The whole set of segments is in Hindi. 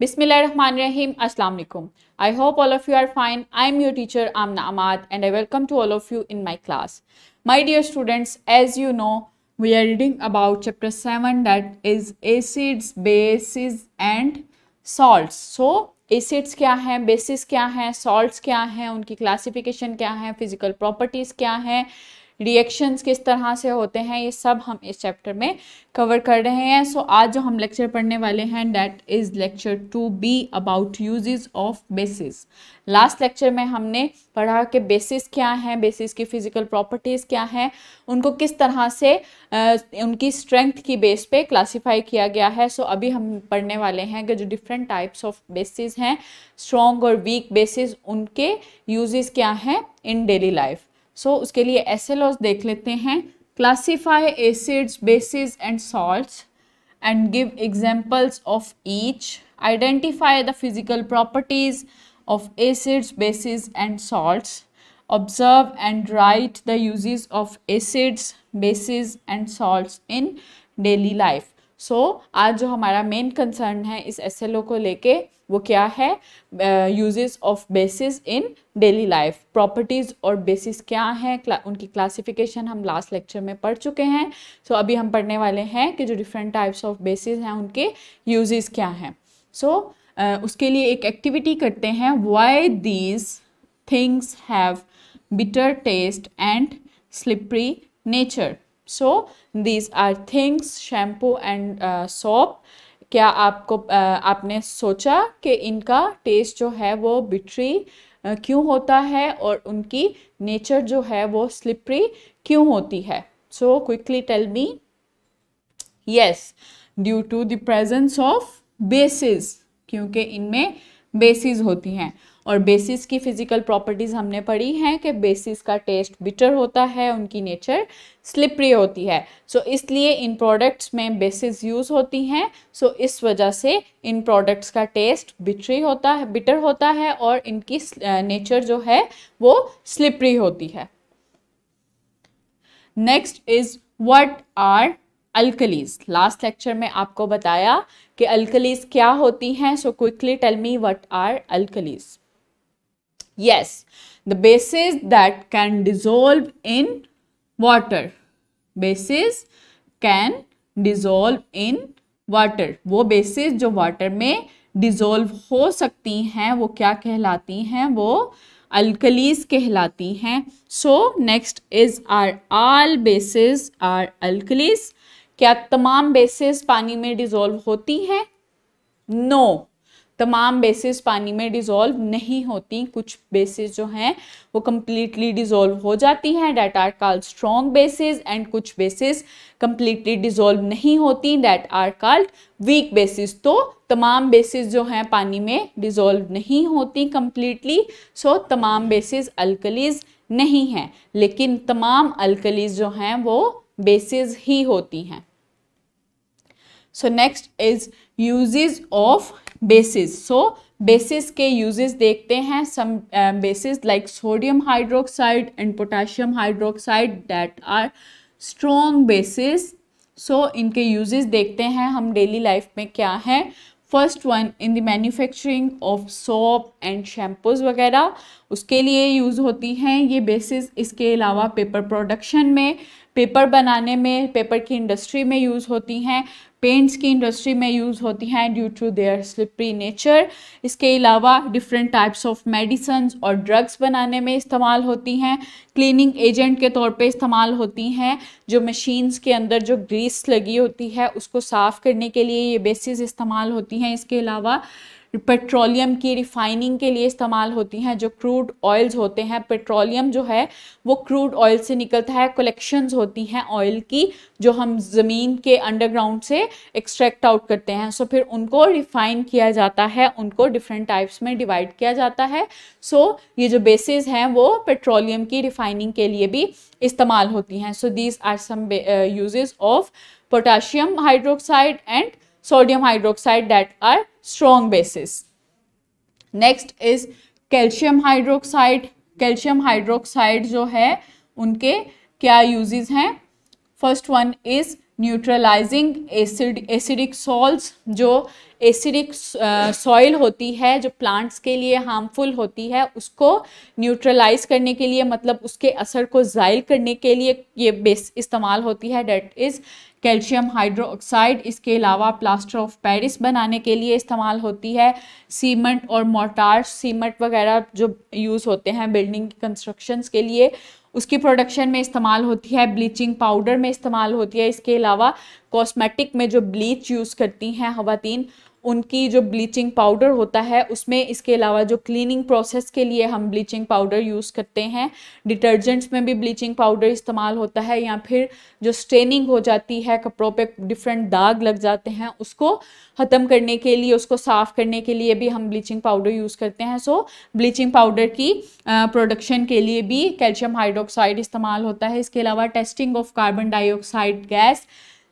Bismillahirrahmanirrahim. Assalamu alaikum. I hope all of you are fine. I am your teacher Amna Ahmad and I welcome to all of you in my class. My dear students, as you know, we are reading about chapter 7 that is acids, bases and salts. So, acids क्या हैं बेसिस क्या हैं salts क्या हैं उनकी classification क्या है physical properties क्या हैं रिएक्शंस किस तरह से होते हैं ये सब हम इस चैप्टर में कवर कर रहे हैं सो so, आज जो हम लेक्चर पढ़ने वाले हैं that is lecture to be about uses of bases last lecture में हमने पढ़ा कि बेसिस क्या हैं बेसिस की फ़िज़िकल प्रॉपर्टीज़ क्या हैं उनको किस तरह से आ, उनकी स्ट्रेंथ की बेस पे क्लासीफाई किया गया है सो so, अभी हम पढ़ने वाले हैं कि जो डिफरेंट टाइप्स ऑफ बेसिस हैं स्ट्रॉन्ग और वीक बेसिस उनके यूजेस क्या हैं in daily life so so, उसके लिए एस देख लेते हैं classify acids bases and salts and give examples of each identify the physical properties of acids bases and salts observe and write the uses of acids bases and salt in daily life so so, आज जो हमारा मेन कंसर्न है इस एस को लेके वो क्या है uses of bases in daily life properties और बेसिस क्या हैं क्ला, उनकी क्लासिफिकेशन हम लास्ट लेक्चर में पढ़ चुके हैं सो so, अभी हम पढ़ने वाले हैं कि जो डिफरेंट टाइप्स ऑफ बेसिस हैं उनके यूजेस क्या हैं सो so, uh, उसके लिए एक एक्टिविटी करते हैं why these things have bitter taste and slippery nature so these are things shampoo and soap क्या आपको आपने सोचा कि इनका टेस्ट जो है वो बिट्री क्यों होता है और उनकी नेचर जो है वो स्लिपरी क्यों होती है so quickly tell me yes due to the presence of bases क्योंकि इनमें बेसिस होती हैं और बेसिस की फिजिकल प्रॉपर्टीज़ हमने पढ़ी हैं कि बेसिस का टेस्ट बिटर होता है उनकी नेचर स्लिपरी होती है सो so, इसलिए इन प्रोडक्ट्स में बेसिस यूज़ होती हैं सो so, इस वजह से इन प्रोडक्ट्स का टेस्ट बिटरी होता है बिटर होता है और इनकी नेचर जो है वो स्लिपरी होती है next is what are alkalis last lecture में आपको बताया कि अल्कलीज क्या होती हैं so quickly tell me what are alkalis Yes, the bases that can dissolve in water. Bases can dissolve in water वो बेसिस जो वाटर में डिज़ोल्व हो सकती हैं वो क्या कहलाती हैं वो अल्कलीज कहलाती हैं so next is are all bases are alkalis क्या तमाम बेसिस पानी में डिज़ोल्व होती हैं नो no. तमाम बेसिस पानी में डिज़ोल्व नहीं होती कुछ बेसिस जो हैं वो कम्प्लीटली डिज़ोल्व हो जाती हैं that are called strong bases and कुछ बेसिस कम्प्लीटली डिज़ोल्व नहीं होती that are called weak bases तो तमाम बेसिस जो हैं पानी में डिज़ोल्व नहीं होती कम्प्लीटली सो so, तमाम बेसिस अल्कलीज नहीं हैं लेकिन तमाम अल्कलीज जो हैं वो बेसिस ही होती हैं so next is uses of bases so bases के यूजेस देखते हैं some bases like sodium hydroxide and potassium hydroxide that are strong bases so इनके यूजेस देखते हैं हम डेली लाइफ में क्या है first one in the manufacturing of soap and shampoos वगैरह उसके लिए यूज़ होती हैं ये बेसिस इसके अलावा पेपर प्रोडक्शन में पेपर बनाने में पेपर की इंडस्ट्री में यूज़ होती हैं पेंट्स की इंडस्ट्री में यूज़ होती हैं due to their slippery nature इसके अलावा डिफरेंट टाइप्स ऑफ मेडिसन और ड्रग्स बनाने में इस्तेमाल होती हैं क्लीनिंग एजेंट के तौर पे इस्तेमाल होती हैं जो मशीन्स के अंदर जो ग्रीस लगी होती है उसको साफ़ करने के लिए ये बेसिस इस्तेमाल होती हैं इसके अलावा पेट्रोलियम की रिफाइनिंग के लिए इस्तेमाल होती हैं जो क्रूड ऑयल्स होते हैं पेट्रोलियम जो है वो क्रूड ऑयल से निकलता है कलेक्शंस होती हैं ऑयल की जो हम ज़मीन के अंडरग्राउंड से एक्सट्रैक्ट आउट करते हैं सो so, फिर उनको रिफाइन किया जाता है उनको डिफरेंट टाइप्स में डिवाइड किया जाता है सो so, ये जो बेसिस हैं वो पेट्रोलियम की रिफाइनिंग के लिए भी इस्तेमाल होती हैं so these are some use of potassium hydroxide and sodium hydroxide that are strong bases. Next is calcium hydroxide calcium hydroxide जो है उनके क्या यूजेस हैं first one is neutralizing acid acidic salts जो एसिडिक सॉइल uh, होती है जो प्लांट्स के लिए हार्मफुल होती है उसको न्यूट्रलाइज करने के लिए मतलब उसके असर को जायल करने के लिए ये बेस इस्तेमाल होती है डेट इज़ कैल्शियम हाइड्रोक्साइड इसके अलावा प्लास्टर ऑफ पेरिस बनाने के लिए इस्तेमाल होती है सीमेंट और मोटार सीमेंट वगैरह जो यूज़ होते हैं बिल्डिंग कंस्ट्रक्शंस के लिए उसकी प्रोडक्शन में इस्तेमाल होती है ब्लीचिंग पाउडर में इस्तेमाल होती है इसके अलावा कॉस्मेटिक में जो ब्लीच यूज़ करती हैं खातन उनकी जो ब्लीचिंग पाउडर होता है उसमें इसके अलावा जो क्लीनिंग प्रोसेस के लिए हम ब्लीचिंग पाउडर यूज़ करते हैं डिटर्जेंट्स में भी ब्लीचिंग पाउडर इस्तेमाल होता है या फिर जो स्टेनिंग हो जाती है कपड़ों पे डिफरेंट दाग लग जाते हैं उसको ख़त्म करने के लिए उसको साफ़ करने के लिए भी हम ब्लीचिंग पाउडर यूज़ करते हैं सो ब्लीचिंग पाउडर की प्रोडक्शन के लिए भी कैल्शियम हाइड्रोक्साइड इस्तेमाल होता है इसके अलावा testing of carbon dioxide gas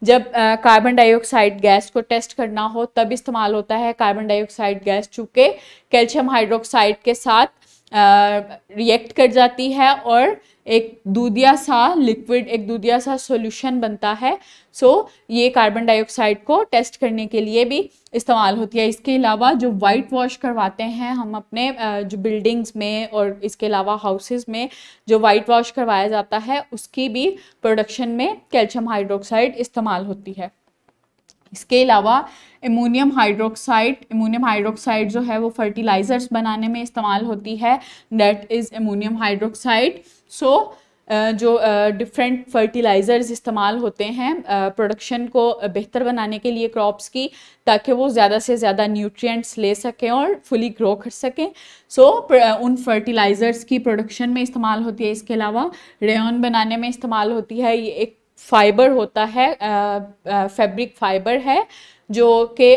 जब कार्बन डाइऑक्साइड गैस को टेस्ट करना हो तब इस्तेमाल होता है कार्बन डाइऑक्साइड गैस चूँकि कैल्शियम हाइड्रोक्साइड के साथ रिएक्ट कर जाती है और एक दूधिया सा लिक्विड एक दूधिया सा सॉल्यूशन बनता है सो so, ये कार्बन डाइऑक्साइड को टेस्ट करने के लिए भी इस्तेमाल होती है इसके अलावा जो वाइट वॉश करवाते हैं हम अपने जो बिल्डिंग्स में और इसके अलावा हाउसेस में जो वाइट वॉश करवाया जाता है उसकी भी प्रोडक्शन में कैल्शियम हाइड्रोक्साइड इस्तेमाल होती है इसके अलावा एमोनियम हाइड्रोक्साइड एमोनियम हाइड्रोक्साइड जो है वो फर्टिलाइजर्स बनाने में इस्तेमाल होती है that is ammonium hydroxide so जो डिफरेंट uh, फर्टिलाइज़र्स इस्तेमाल होते हैं प्रोडक्शन uh, को बेहतर बनाने के लिए क्रॉप्स की ताकि वो ज़्यादा से ज़्यादा न्यूट्रिएंट्स ले सकें और फुली ग्रो कर सकें सो so, उन फर्टिलाइज़र्स की प्रोडक्शन में इस्तेमाल होती है इसके अलावा रेन बनाने में इस्तेमाल होती है ये एक फाइबर होता है फैब्रिक फाइबर है जो कि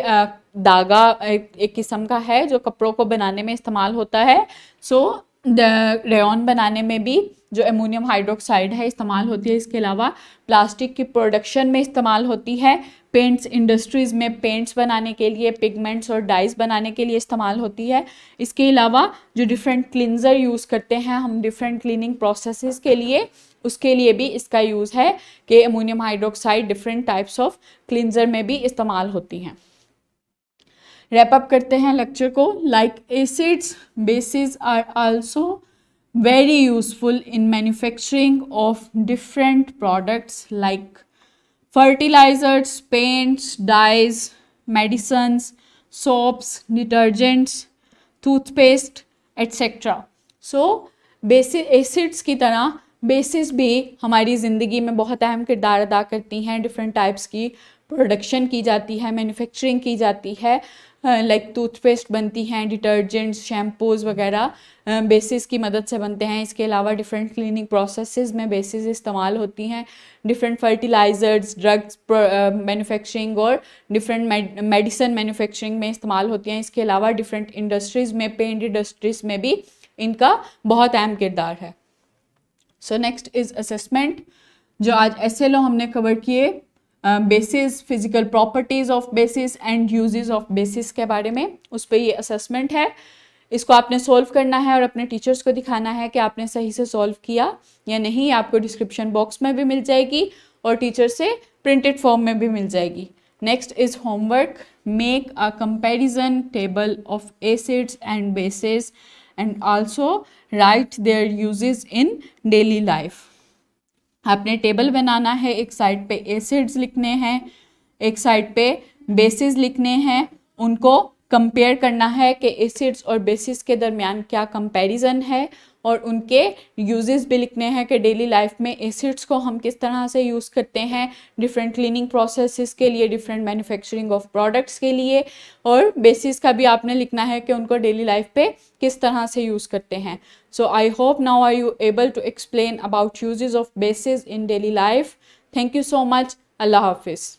धागा एक, एक किस्म का है जो कपड़ों को बनाने में इस्तेमाल होता है सो रेन बनाने में भी जो एमोनियम हाइड्रोक्साइड है इस्तेमाल होती है इसके अलावा प्लास्टिक की प्रोडक्शन में इस्तेमाल होती है पेंट्स इंडस्ट्रीज़ में पेंट्स बनाने के लिए पिगमेंट्स और डाइज बनाने के लिए इस्तेमाल होती है इसके अलावा जो डिफरेंट क्लिनज़र यूज़ करते हैं हम डिफरेंट क्लिनिंग प्रोसेस के लिए उसके लिए भी इसका यूज़ है कि ammonium hydroxide different types of cleanser में भी इस्तेमाल होती हैं रैप अप करते हैं लेक्चर को like acids bases are also very useful in manufacturing of different products like fertilizers, paints, dyes, medicines, soaps, detergents, toothpaste, etc. So, basic acids ki tarah bases भी हमारी ज़िंदगी में बहुत अहम किरदार अदा करती हैं डिफरेंट टाइप्स की प्रोडक्शन की जाती है मैन्युफैक्चरिंग की जाती है लाइक हाँ, टूथपेस्ट बनती हैं डिटर्जेंट्स शैम्पूज़ वगैरह बेसिस की मदद से बनते हैं इसके अलावा डिफरेंट क्लीनिंग प्रोसेसेस में बेसिस इस्तेमाल होती हैं डिफरेंट फर्टिलाइज़र्स ड्रग्स मैन्युफैक्चरिंग और डिफरेंट मेडिसन मैन्युफैक्चरिंग में इस्तेमाल होती हैं इसके अलावा डिफरेंट इंडस्ट्रीज़ में पेंट इंडस्ट्रीज़ में भी इनका बहुत अहम किरदार है सो नेक्स्ट इज़ असेसमेंट जो आज एस हमने कवर किए bases physical properties of bases and uses of bases के बारे में उस पर ये असेसमेंट है इसको आपने सॉल्व करना है और अपने टीचर्स को दिखाना है कि आपने सही से सॉल्व किया या नहीं आपको डिस्क्रिप्शन बॉक्स में भी मिल जाएगी और टीचर से प्रिंटेड फॉर्म में भी मिल जाएगी next is homework make a comparison table of acids and bases and also write their uses in daily life आपने टेबल बनाना है एक साइड पे एसिड्स लिखने हैं एक साइड पे बेसिस लिखने हैं उनको कंपेयर करना है कि एसिड्स और बेसिस के दरमियान क्या कंपैरिजन है और उनके यूजेस भी लिखने हैं कि डेली लाइफ में एसिड्स को हम किस तरह से यूज़ करते हैं डिफरेंट क्लीनिंग प्रोसेसेस के लिए डिफरेंट मैन्युफैक्चरिंग ऑफ प्रोडक्ट्स के लिए और बेसिस का भी आपने लिखना है कि उनको डेली लाइफ पे किस तरह से यूज़ करते हैं so I hope now are you able to explain about use of bases in daily life thank you so much Allah हाफिज़